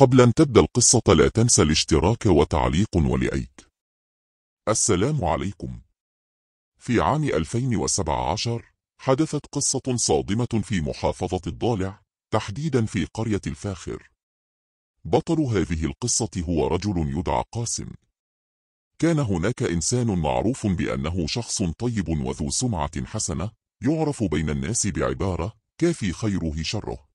قبل أن تبدأ القصة لا تنسى الاشتراك وتعليق ولأيك السلام عليكم في عام 2017 حدثت قصة صادمة في محافظة الضالع تحديدا في قرية الفاخر بطل هذه القصة هو رجل يدعى قاسم كان هناك إنسان معروف بأنه شخص طيب وذو سمعة حسنة يعرف بين الناس بعبارة كافي خيره شره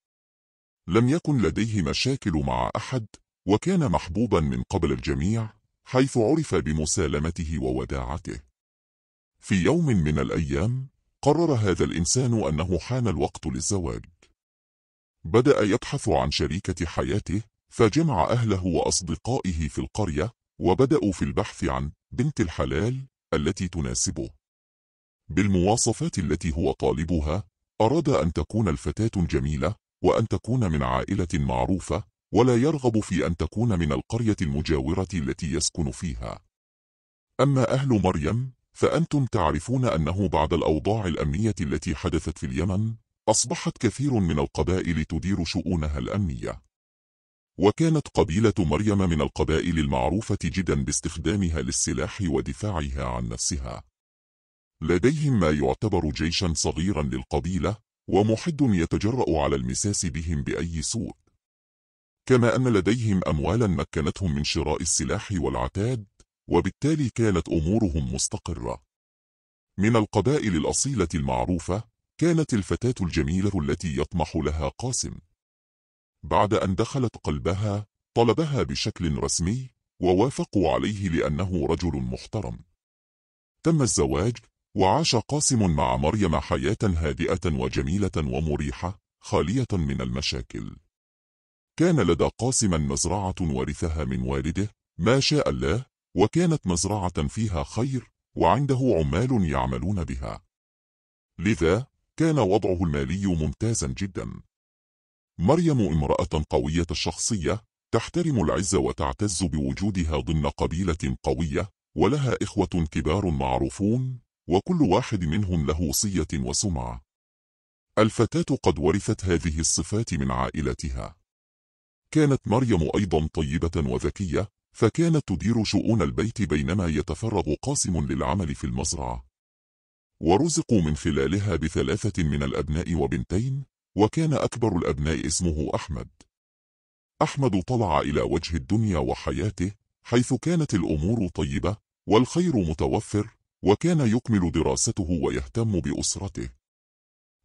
لم يكن لديه مشاكل مع أحد وكان محبوبا من قبل الجميع حيث عرف بمسالمته ووداعته في يوم من الأيام قرر هذا الإنسان أنه حان الوقت للزواج بدأ يبحث عن شريكة حياته فجمع أهله وأصدقائه في القرية وبدأوا في البحث عن بنت الحلال التي تناسبه بالمواصفات التي هو طالبها أراد أن تكون الفتاة جميلة وأن تكون من عائلة معروفة ولا يرغب في أن تكون من القرية المجاورة التي يسكن فيها أما أهل مريم فأنتم تعرفون أنه بعد الأوضاع الأمنية التي حدثت في اليمن أصبحت كثير من القبائل تدير شؤونها الأمنية وكانت قبيلة مريم من القبائل المعروفة جدا باستخدامها للسلاح ودفاعها عن نفسها لديهم ما يعتبر جيشا صغيرا للقبيلة ومحد يتجرأ على المساس بهم بأي سوء كما أن لديهم أموالا مكنتهم من شراء السلاح والعتاد وبالتالي كانت أمورهم مستقرة من القبائل الأصيلة المعروفة كانت الفتاة الجميلة التي يطمح لها قاسم بعد أن دخلت قلبها طلبها بشكل رسمي ووافقوا عليه لأنه رجل محترم تم الزواج وعاش قاسم مع مريم حياة هادئة وجميلة ومريحة خالية من المشاكل كان لدى قاسم مزرعة ورثها من والده ما شاء الله وكانت مزرعة فيها خير وعنده عمال يعملون بها لذا كان وضعه المالي ممتازا جدا مريم امرأة قوية الشخصية تحترم العز وتعتز بوجودها ضمن قبيلة قوية ولها إخوة كبار معروفون وكل واحد منهم له صية وسمعة الفتاة قد ورثت هذه الصفات من عائلتها كانت مريم أيضا طيبة وذكية فكانت تدير شؤون البيت بينما يتفرغ قاسم للعمل في المزرعة ورزقوا من خلالها بثلاثة من الأبناء وبنتين وكان أكبر الأبناء اسمه أحمد أحمد طلع إلى وجه الدنيا وحياته حيث كانت الأمور طيبة والخير متوفر وكان يكمل دراسته ويهتم بأسرته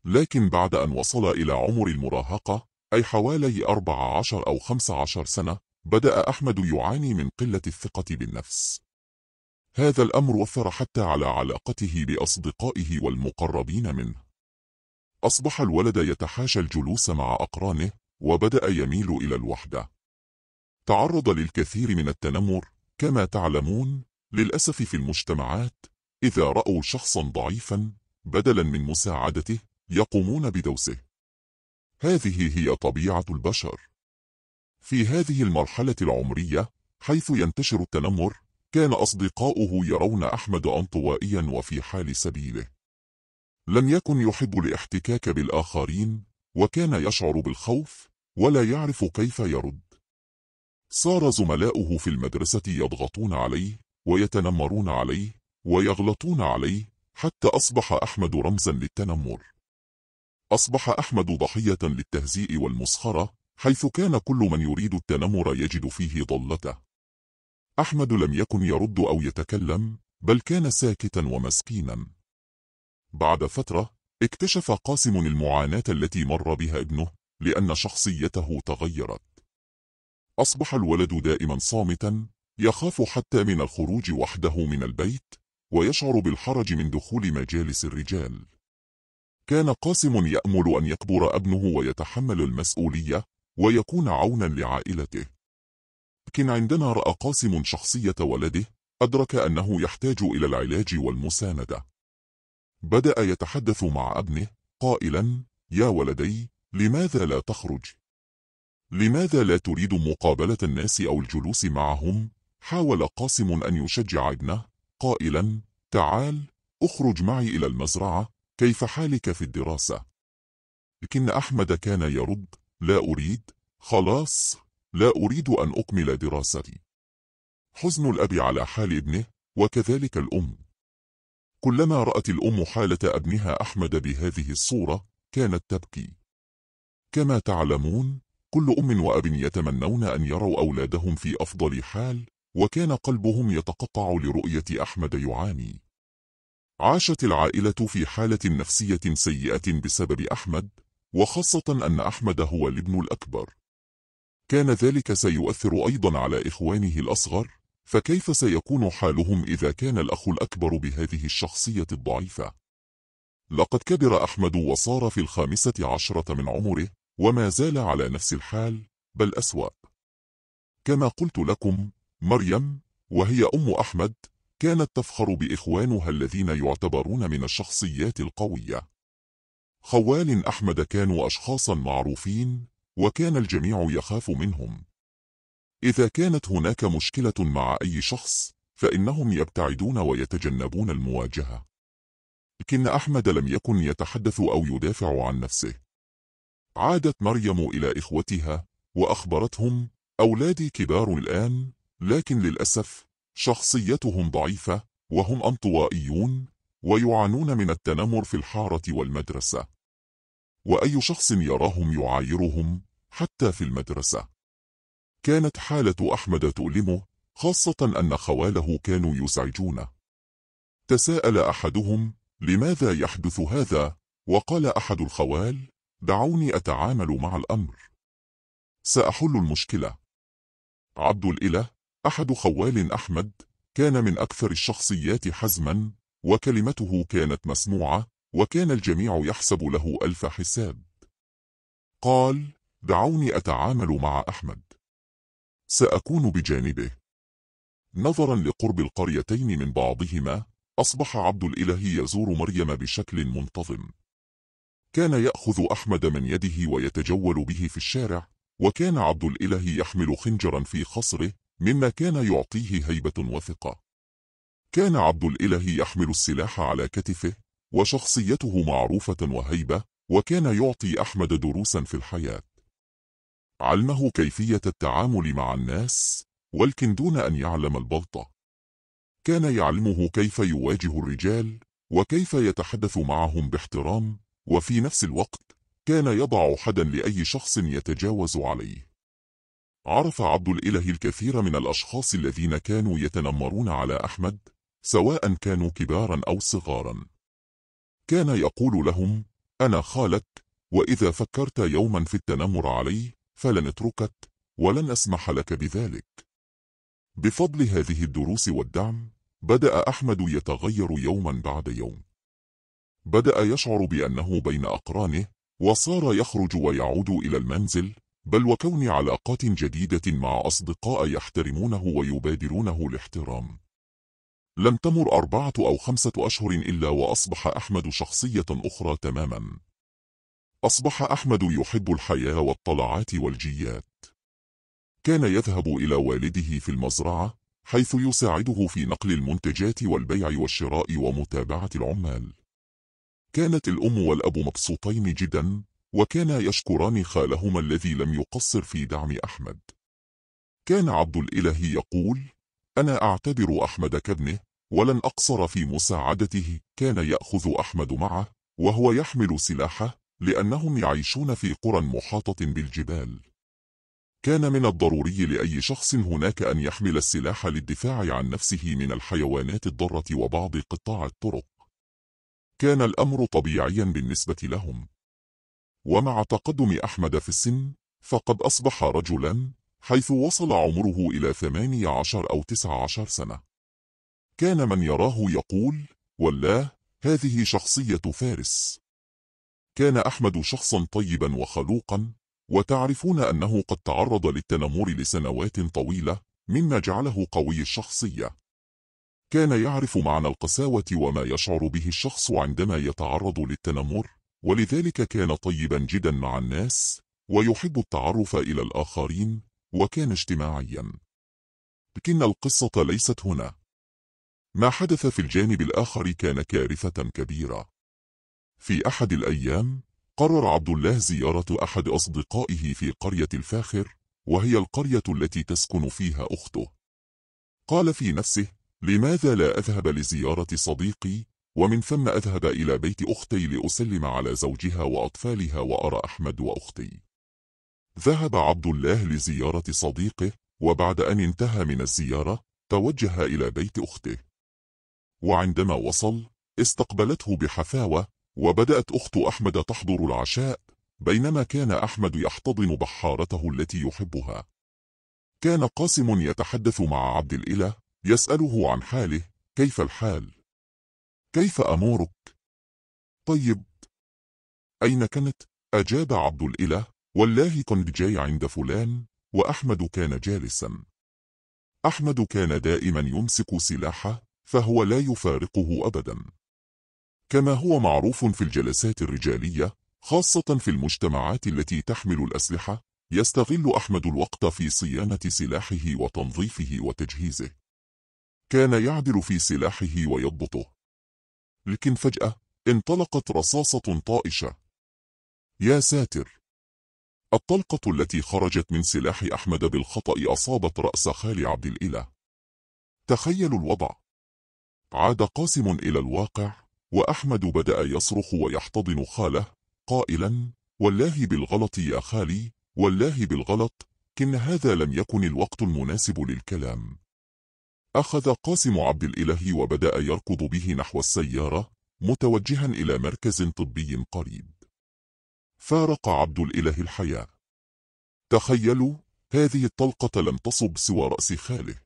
لكن بعد أن وصل إلى عمر المراهقة أي حوالي 14 أو 15 سنة بدأ أحمد يعاني من قلة الثقة بالنفس هذا الأمر أثر حتى على علاقته بأصدقائه والمقربين منه أصبح الولد يتحاشى الجلوس مع أقرانه وبدأ يميل إلى الوحدة تعرض للكثير من التنمر كما تعلمون للأسف في المجتمعات إذا رأوا شخصا ضعيفا بدلا من مساعدته يقومون بدوسه هذه هي طبيعة البشر في هذه المرحلة العمرية حيث ينتشر التنمر كان أصدقاؤه يرون أحمد أنطوائيا وفي حال سبيله لم يكن يحب الاحتكاك بالآخرين وكان يشعر بالخوف ولا يعرف كيف يرد صار زملاؤه في المدرسة يضغطون عليه ويتنمرون عليه ويغلطون عليه حتى أصبح أحمد رمزا للتنمر أصبح أحمد ضحية للتهزيء والمسخرة حيث كان كل من يريد التنمر يجد فيه ضلته أحمد لم يكن يرد أو يتكلم بل كان ساكتا ومسكينا بعد فترة اكتشف قاسم المعاناة التي مر بها ابنه لأن شخصيته تغيرت أصبح الولد دائما صامتا يخاف حتى من الخروج وحده من البيت ويشعر بالحرج من دخول مجالس الرجال كان قاسم يأمل أن يكبر ابنه ويتحمل المسؤولية ويكون عونا لعائلته لكن عندما رأى قاسم شخصية ولده أدرك أنه يحتاج إلى العلاج والمساندة بدأ يتحدث مع ابنه قائلا يا ولدي لماذا لا تخرج؟ لماذا لا تريد مقابلة الناس أو الجلوس معهم؟ حاول قاسم أن يشجع ابنه قائلا تعال اخرج معي إلى المزرعة كيف حالك في الدراسة لكن أحمد كان يرد لا أريد خلاص لا أريد أن أكمل دراستي حزن الأب على حال ابنه وكذلك الأم كلما رأت الأم حالة ابنها أحمد بهذه الصورة كانت تبكي كما تعلمون كل أم وأب يتمنون أن يروا أولادهم في أفضل حال وكان قلبهم يتقطع لرؤية أحمد يعاني عاشت العائلة في حالة نفسية سيئة بسبب أحمد وخاصة أن أحمد هو الابن الأكبر كان ذلك سيؤثر أيضا على إخوانه الأصغر فكيف سيكون حالهم إذا كان الأخ الأكبر بهذه الشخصية الضعيفة؟ لقد كبر أحمد وصار في الخامسة عشرة من عمره وما زال على نفس الحال بل أسوأ كما قلت لكم مريم وهي أم أحمد كانت تفخر بإخوانها الذين يعتبرون من الشخصيات القوية خوال أحمد كانوا أشخاصا معروفين وكان الجميع يخاف منهم إذا كانت هناك مشكلة مع أي شخص فإنهم يبتعدون ويتجنبون المواجهة لكن أحمد لم يكن يتحدث أو يدافع عن نفسه عادت مريم إلى إخوتها وأخبرتهم أولادي كبار الآن لكن للأسف شخصيتهم ضعيفة وهم أنطوائيون ويعانون من التنمر في الحارة والمدرسة وأي شخص يراهم يعايرهم حتى في المدرسة كانت حالة أحمد تؤلمه خاصة أن خواله كانوا يزعجونه تساءل أحدهم لماذا يحدث هذا وقال أحد الخوال دعوني أتعامل مع الأمر سأحل المشكلة عبد الإله أحد خوال أحمد كان من أكثر الشخصيات حزما وكلمته كانت مسموعة وكان الجميع يحسب له ألف حساب قال دعوني أتعامل مع أحمد سأكون بجانبه نظرا لقرب القريتين من بعضهما أصبح عبد الإله يزور مريم بشكل منتظم كان يأخذ أحمد من يده ويتجول به في الشارع وكان عبد الإله يحمل خنجرا في خصره مما كان يعطيه هيبة وثقة كان عبد الإله يحمل السلاح على كتفه وشخصيته معروفة وهيبة وكان يعطي أحمد دروسا في الحياة علمه كيفية التعامل مع الناس ولكن دون أن يعلم البلطة كان يعلمه كيف يواجه الرجال وكيف يتحدث معهم باحترام وفي نفس الوقت كان يضع حدا لأي شخص يتجاوز عليه عرف عبد الإله الكثير من الأشخاص الذين كانوا يتنمرون على أحمد سواء كانوا كبارا أو صغارا كان يقول لهم أنا خالك وإذا فكرت يوما في التنمر علي فلن اتركك ولن أسمح لك بذلك بفضل هذه الدروس والدعم بدأ أحمد يتغير يوما بعد يوم بدأ يشعر بأنه بين أقرانه وصار يخرج ويعود إلى المنزل بل وكون علاقات جديدة مع أصدقاء يحترمونه ويبادرونه الاحترام لم تمر أربعة أو خمسة أشهر إلا وأصبح أحمد شخصية أخرى تماما أصبح أحمد يحب الحياة والطلعات والجيات كان يذهب إلى والده في المزرعة حيث يساعده في نقل المنتجات والبيع والشراء ومتابعة العمال كانت الأم والأب مبسوطين جدا وكانا يشكران خالهما الذي لم يقصر في دعم أحمد كان عبد الإله يقول أنا أعتبر أحمد كابنه ولن أقصر في مساعدته كان يأخذ أحمد معه وهو يحمل سلاحه لأنهم يعيشون في قرى محاطة بالجبال كان من الضروري لأي شخص هناك أن يحمل السلاح للدفاع عن نفسه من الحيوانات الضارة وبعض قطاع الطرق كان الأمر طبيعيا بالنسبة لهم ومع تقدم أحمد في السن فقد أصبح رجلا حيث وصل عمره إلى 18 أو 19 سنة كان من يراه يقول والله هذه شخصية فارس كان أحمد شخصا طيبا وخلوقا وتعرفون أنه قد تعرض للتنمر لسنوات طويلة مما جعله قوي الشخصية كان يعرف معنى القساوة وما يشعر به الشخص عندما يتعرض للتنمر ولذلك كان طيبا جدا مع الناس ويحب التعرف إلى الآخرين وكان اجتماعيا لكن القصة ليست هنا ما حدث في الجانب الآخر كان كارثة كبيرة في أحد الأيام قرر عبد الله زيارة أحد أصدقائه في قرية الفاخر وهي القرية التي تسكن فيها أخته قال في نفسه لماذا لا أذهب لزيارة صديقي ومن ثم أذهب إلى بيت أختي لأسلم على زوجها وأطفالها وأرى أحمد وأختي ذهب عبد الله لزيارة صديقه وبعد أن انتهى من الزيارة توجه إلى بيت أخته وعندما وصل استقبلته بحفاوة وبدأت أخت أحمد تحضر العشاء بينما كان أحمد يحتضن بحارته التي يحبها كان قاسم يتحدث مع عبد الإله يسأله عن حاله كيف الحال كيف أمورك؟ طيب أين كانت؟ أجاب عبد الإله والله كنت جاي عند فلان وأحمد كان جالسا أحمد كان دائما يمسك سلاحه فهو لا يفارقه أبدا كما هو معروف في الجلسات الرجالية خاصة في المجتمعات التي تحمل الأسلحة يستغل أحمد الوقت في صيانة سلاحه وتنظيفه وتجهيزه كان يعدل في سلاحه ويضبطه لكن فجأة انطلقت رصاصة طائشة يا ساتر الطلقة التي خرجت من سلاح أحمد بالخطأ أصابت رأس خال عبد الإله تخيلوا الوضع عاد قاسم إلى الواقع وأحمد بدأ يصرخ ويحتضن خاله قائلا والله بالغلط يا خالي والله بالغلط كن هذا لم يكن الوقت المناسب للكلام أخذ قاسم عبد الإله وبدأ يركض به نحو السيارة متوجها إلى مركز طبي قريب فارق عبد الإله الحياة تخيلوا هذه الطلقة لم تصب سوى رأس خاله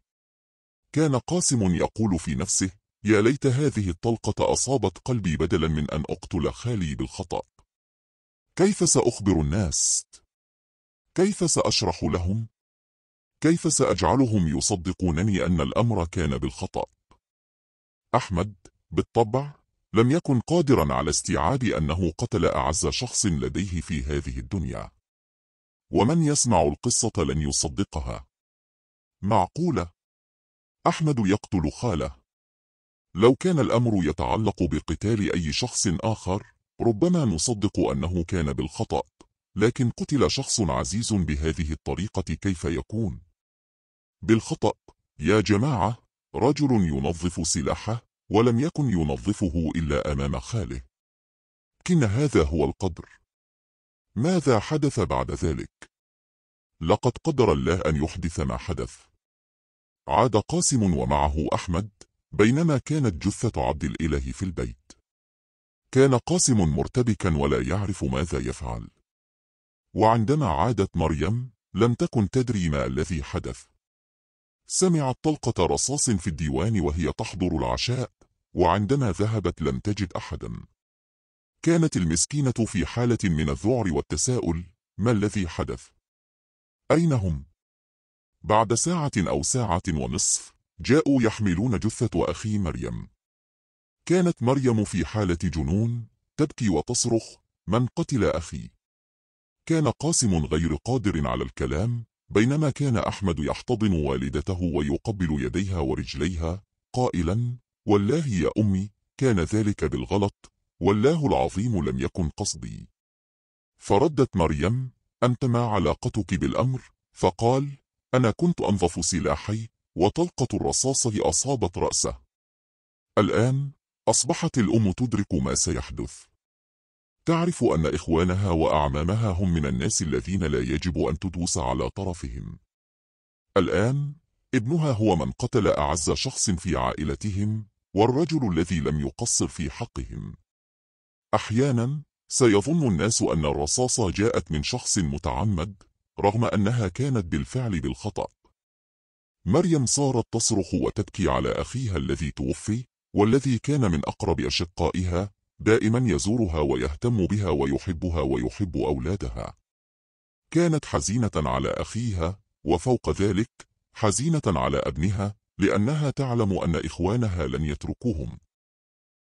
كان قاسم يقول في نفسه يا ليت هذه الطلقة أصابت قلبي بدلا من أن أقتل خالي بالخطأ كيف سأخبر الناس؟ كيف سأشرح لهم؟ كيف سأجعلهم يصدقونني أن الأمر كان بالخطأ؟ أحمد بالطبع لم يكن قادرا على استيعاب أنه قتل أعز شخص لديه في هذه الدنيا ومن يسمع القصة لن يصدقها معقولة أحمد يقتل خاله لو كان الأمر يتعلق بقتال أي شخص آخر ربما نصدق أنه كان بالخطأ لكن قتل شخص عزيز بهذه الطريقة كيف يكون؟ بالخطأ يا جماعة رجل ينظف سلاحه ولم يكن ينظفه إلا أمام خاله كن هذا هو القدر ماذا حدث بعد ذلك؟ لقد قدر الله أن يحدث ما حدث عاد قاسم ومعه أحمد بينما كانت جثة عبد الإله في البيت كان قاسم مرتبكا ولا يعرف ماذا يفعل وعندما عادت مريم لم تكن تدري ما الذي حدث سمعت طلقة رصاص في الديوان وهي تحضر العشاء وعندما ذهبت لم تجد أحدا كانت المسكينة في حالة من الذعر والتساؤل ما الذي حدث؟ أين هم؟ بعد ساعة أو ساعة ونصف جاءوا يحملون جثة أخي مريم كانت مريم في حالة جنون تبكي وتصرخ من قتل أخي؟ كان قاسم غير قادر على الكلام بينما كان أحمد يحتضن والدته ويقبل يديها ورجليها قائلا والله يا أمي كان ذلك بالغلط والله العظيم لم يكن قصدي فردت مريم أنت ما علاقتك بالأمر فقال أنا كنت أنظف سلاحي وطلقة الرصاصة أصابت رأسه الآن أصبحت الأم تدرك ما سيحدث تعرف أن إخوانها وأعمامها هم من الناس الذين لا يجب أن تدوس على طرفهم الآن ابنها هو من قتل أعز شخص في عائلتهم والرجل الذي لم يقصر في حقهم أحيانا سيظن الناس أن الرصاصة جاءت من شخص متعمد رغم أنها كانت بالفعل بالخطأ مريم صارت تصرخ وتبكي على أخيها الذي توفي والذي كان من أقرب أشقائها دائما يزورها ويهتم بها ويحبها ويحب أولادها كانت حزينة على أخيها وفوق ذلك حزينة على ابنها لأنها تعلم أن إخوانها لن يتركوهم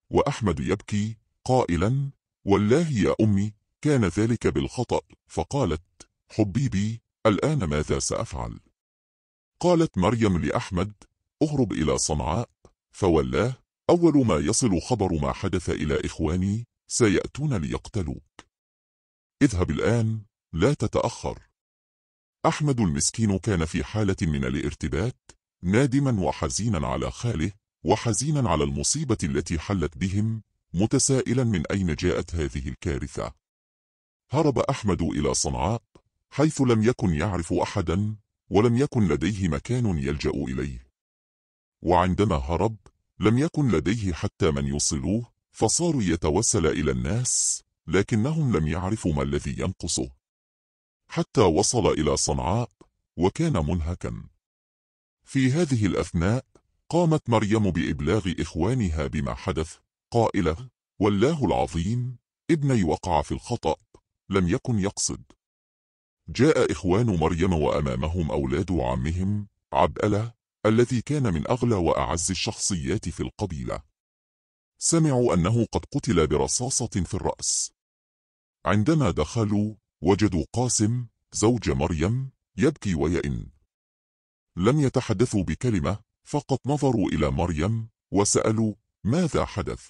وأحمد يبكي قائلا والله يا أمي كان ذلك بالخطأ فقالت حبيبي الآن ماذا سأفعل؟ قالت مريم لأحمد اهرب إلى صنعاء فولاه أول ما يصل خبر ما حدث إلى إخواني سيأتون ليقتلوك اذهب الآن لا تتأخر أحمد المسكين كان في حالة من الارتباك نادما وحزينا على خاله وحزينا على المصيبة التي حلت بهم متسائلا من أين جاءت هذه الكارثة هرب أحمد إلى صنعاء حيث لم يكن يعرف أحدا ولم يكن لديه مكان يلجأ إليه وعندما هرب لم يكن لديه حتى من يوصلوه فصار يتوسل إلى الناس لكنهم لم يعرفوا ما الذي ينقصه حتى وصل إلى صنعاء وكان منهكا في هذه الأثناء قامت مريم بإبلاغ إخوانها بما حدث قائلة والله العظيم ابني وقع في الخطأ لم يكن يقصد جاء إخوان مريم وأمامهم أولاد عمهم عبألة الذي كان من أغلى وأعز الشخصيات في القبيلة سمعوا أنه قد قتل برصاصة في الرأس عندما دخلوا وجدوا قاسم زوج مريم يبكي ويئن لم يتحدثوا بكلمة فقط نظروا إلى مريم وسألوا ماذا حدث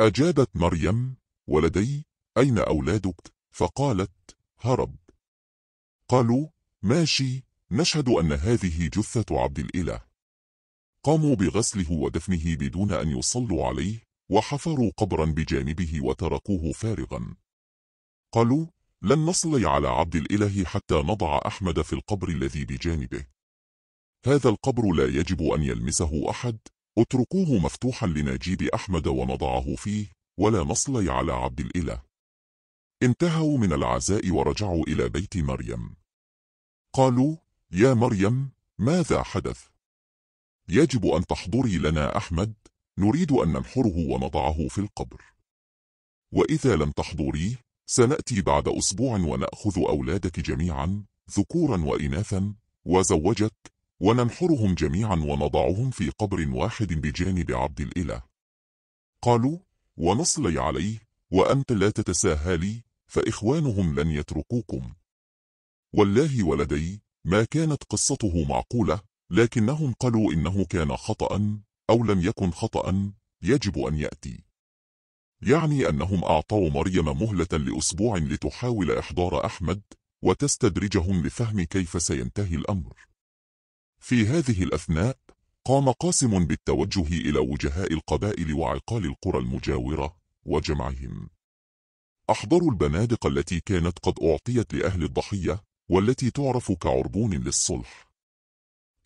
أجابت مريم ولدي أين أولادك فقالت هرب قالوا ماشي نشهد أن هذه جثة عبد الإله قاموا بغسله ودفنه بدون أن يصلوا عليه وحفروا قبرا بجانبه وتركوه فارغا قالوا لن نصلي على عبد الإله حتى نضع أحمد في القبر الذي بجانبه هذا القبر لا يجب أن يلمسه أحد اتركوه مفتوحا لنجيب أحمد ونضعه فيه ولا نصلي على عبد الإله انتهوا من العزاء ورجعوا إلى بيت مريم قالوا يا مريم ماذا حدث؟ يجب أن تحضري لنا أحمد نريد أن ننحره ونضعه في القبر وإذا لم تحضريه سنأتي بعد أسبوع ونأخذ أولادك جميعا ذكورا وإناثا وزوجك وننحرهم جميعا ونضعهم في قبر واحد بجانب عبد الإله قالوا ونصلي عليه وأنت لا تتساهلي فإخوانهم لن يتركوكم والله ولدي ما كانت قصته معقولة لكنهم قالوا إنه كان خطأ أو لم يكن خطأ يجب أن يأتي يعني أنهم أعطوا مريم مهلة لأسبوع لتحاول إحضار أحمد وتستدرجهم لفهم كيف سينتهي الأمر في هذه الأثناء قام قاسم بالتوجه إلى وجهاء القبائل وعقال القرى المجاورة وجمعهم أحضروا البنادق التي كانت قد أعطيت لأهل الضحية والتي تعرف كعربون للصلح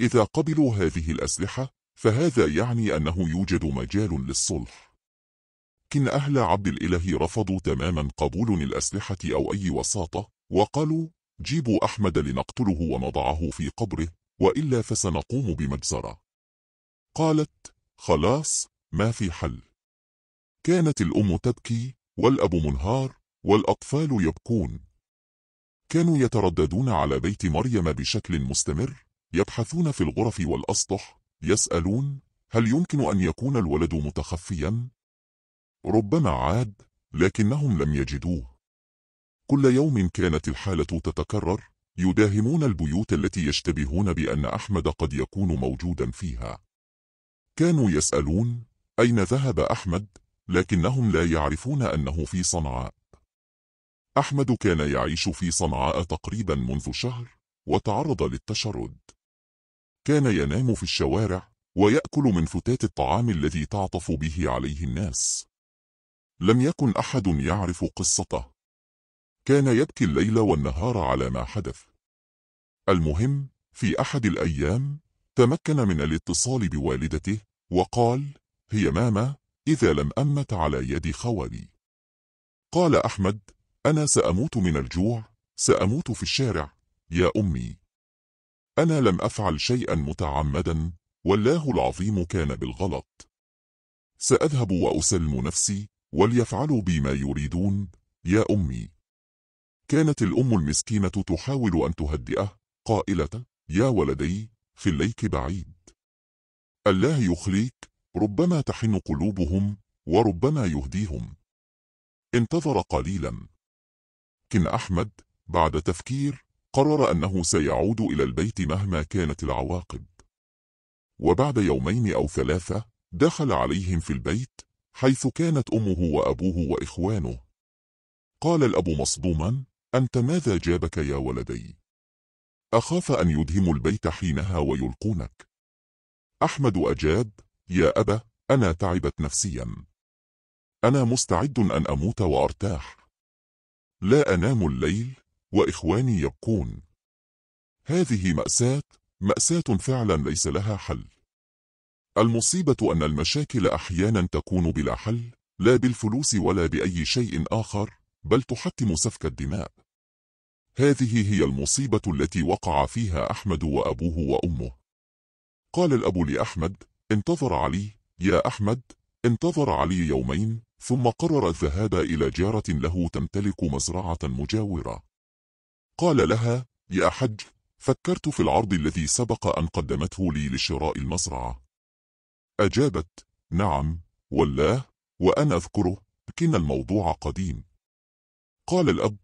إذا قبلوا هذه الأسلحة فهذا يعني أنه يوجد مجال للصلح لكن أهل عبد الإله رفضوا تماما قبول الأسلحة أو أي وساطة وقالوا جيبوا أحمد لنقتله ونضعه في قبره وإلا فسنقوم بمجزرة قالت خلاص ما في حل كانت الأم تبكي والأب منهار والأطفال يبكون كانوا يترددون على بيت مريم بشكل مستمر يبحثون في الغرف والأسطح يسألون هل يمكن أن يكون الولد متخفيا؟ ربما عاد لكنهم لم يجدوه كل يوم كانت الحالة تتكرر يداهمون البيوت التي يشتبهون بأن أحمد قد يكون موجودا فيها كانوا يسألون أين ذهب أحمد لكنهم لا يعرفون أنه في صنعاء أحمد كان يعيش في صنعاء تقريبا منذ شهر وتعرض للتشرد كان ينام في الشوارع ويأكل من فتات الطعام الذي تعطف به عليه الناس لم يكن أحد يعرف قصته كان يبكي الليل والنهار على ما حدث المهم في أحد الأيام تمكن من الاتصال بوالدته وقال هي ماما إذا لم أمت على يد خوالي قال أحمد أنا سأموت من الجوع سأموت في الشارع يا أمي أنا لم أفعل شيئا متعمدا والله العظيم كان بالغلط سأذهب وأسلم نفسي وليفعلوا بي ما يريدون يا أمي كانت الأم المسكينة تحاول أن تهدئه قائلة يا ولدي في الليك بعيد الله يخليك ربما تحن قلوبهم وربما يهديهم انتظر قليلا لكن أحمد بعد تفكير قرر أنه سيعود إلى البيت مهما كانت العواقب وبعد يومين أو ثلاثة دخل عليهم في البيت حيث كانت أمه وأبوه وإخوانه قال الأب مصدوما أنت ماذا جابك يا ولدي؟ أخاف أن يدهموا البيت حينها ويلقونك أحمد أجاب يا أبا أنا تعبت نفسيا أنا مستعد أن أموت وأرتاح لا أنام الليل وإخواني يبقون هذه مأساة مأساة فعلا ليس لها حل المصيبة أن المشاكل أحيانا تكون بلا حل لا بالفلوس ولا بأي شيء آخر بل تحتم سفك الدماء هذه هي المصيبة التي وقع فيها أحمد وأبوه وأمه قال الأب لأحمد انتظر علي يا أحمد انتظر علي يومين ثم قرر الذهاب إلى جارة له تمتلك مزرعة مجاورة قال لها يا حج فكرت في العرض الذي سبق أن قدمته لي لشراء المزرعة أجابت نعم والله وأنا أذكره لكن الموضوع قديم قال الأب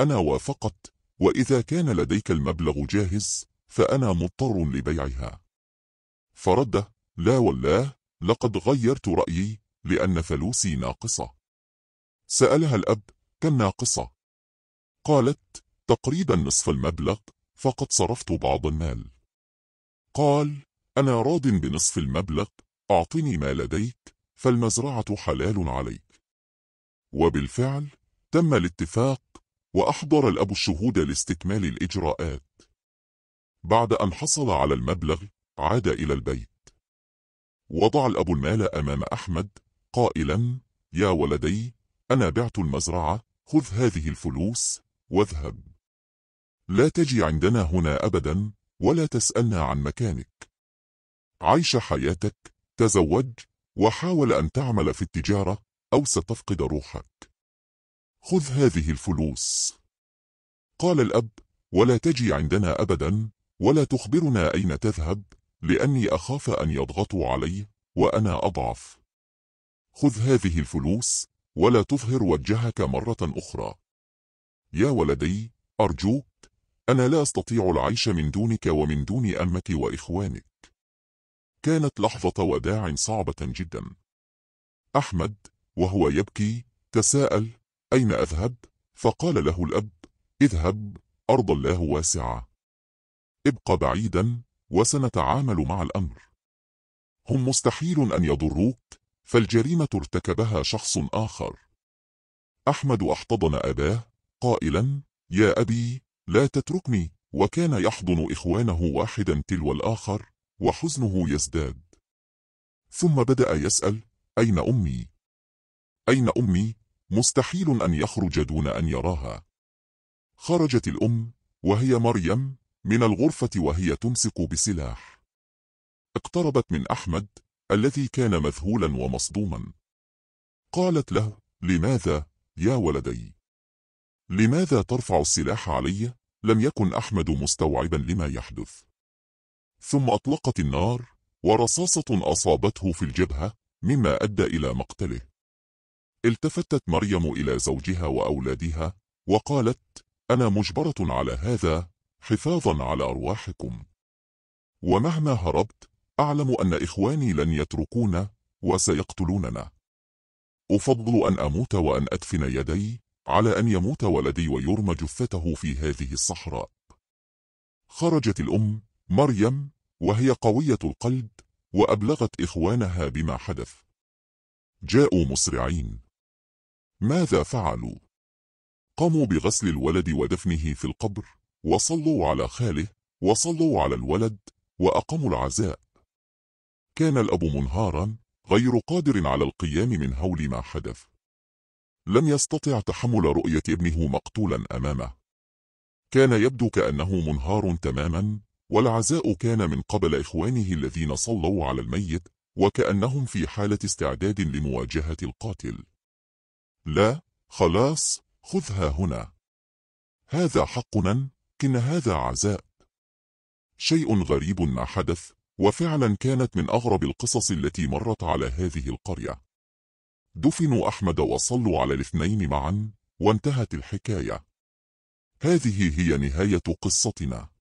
أنا وافقت وإذا كان لديك المبلغ جاهز فأنا مضطر لبيعها فرد لا والله لقد غيرت رأيي لأن فلوسي ناقصة سألها الأب كم ناقصة؟ قالت تقريبا نصف المبلغ فقد صرفت بعض المال قال أنا راض بنصف المبلغ أعطني ما لديك فالمزرعة حلال عليك وبالفعل تم الاتفاق وأحضر الأب الشهود لاستكمال الإجراءات بعد أن حصل على المبلغ عاد إلى البيت وضع الأب المال أمام أحمد قائلا يا ولدي أنا بعت المزرعة خذ هذه الفلوس واذهب لا تجي عندنا هنا أبدا ولا تسألنا عن مكانك عيش حياتك تزوج وحاول أن تعمل في التجارة أو ستفقد روحك خذ هذه الفلوس قال الأب ولا تجي عندنا أبدا ولا تخبرنا أين تذهب لأني أخاف أن يضغطوا علي وأنا أضعف خذ هذه الفلوس ولا تظهر وجهك مرة أخرى يا ولدي أرجوك أنا لا أستطيع العيش من دونك ومن دون أمك وإخوانك كانت لحظة وداع صعبة جدا أحمد وهو يبكي تساءل أين أذهب؟ فقال له الأب اذهب أرض الله واسعة ابق بعيدا وسنتعامل مع الأمر هم مستحيل أن يضروك فالجريمة ارتكبها شخص آخر أحمد احتضن أباه قائلا يا أبي لا تتركني وكان يحضن إخوانه واحدا تلو الآخر وحزنه يزداد ثم بدأ يسأل أين أمي؟ أين أمي؟ مستحيل أن يخرج دون أن يراها خرجت الأم وهي مريم من الغرفة وهي تمسك بسلاح اقتربت من أحمد الذي كان مذهولا ومصدوما قالت له لماذا يا ولدي لماذا ترفع السلاح علي لم يكن أحمد مستوعبا لما يحدث ثم أطلقت النار ورصاصة أصابته في الجبهة مما أدى إلى مقتله التفتت مريم إلى زوجها وأولادها وقالت أنا مجبرة على هذا حفاظا على أرواحكم ومهما هربت أعلم أن إخواني لن يتركونا وسيقتلوننا أفضل أن أموت وأن أدفن يدي على أن يموت ولدي ويرمى جثته في هذه الصحراء خرجت الأم مريم وهي قوية القلب وأبلغت إخوانها بما حدث جاءوا مسرعين ماذا فعلوا؟ قاموا بغسل الولد ودفنه في القبر وصلوا على خاله وصلوا على الولد وأقموا العزاء كان الأب منهارا غير قادر على القيام من هول ما حدث لم يستطع تحمل رؤية ابنه مقتولا أمامه كان يبدو كأنه منهار تماما والعزاء كان من قبل إخوانه الذين صلوا على الميت وكأنهم في حالة استعداد لمواجهة القاتل لا خلاص خذها هنا هذا حقنا كن هذا عزاء شيء غريب ما حدث وفعلا كانت من أغرب القصص التي مرت على هذه القرية دفنوا أحمد وصلوا على الاثنين معا وانتهت الحكاية هذه هي نهاية قصتنا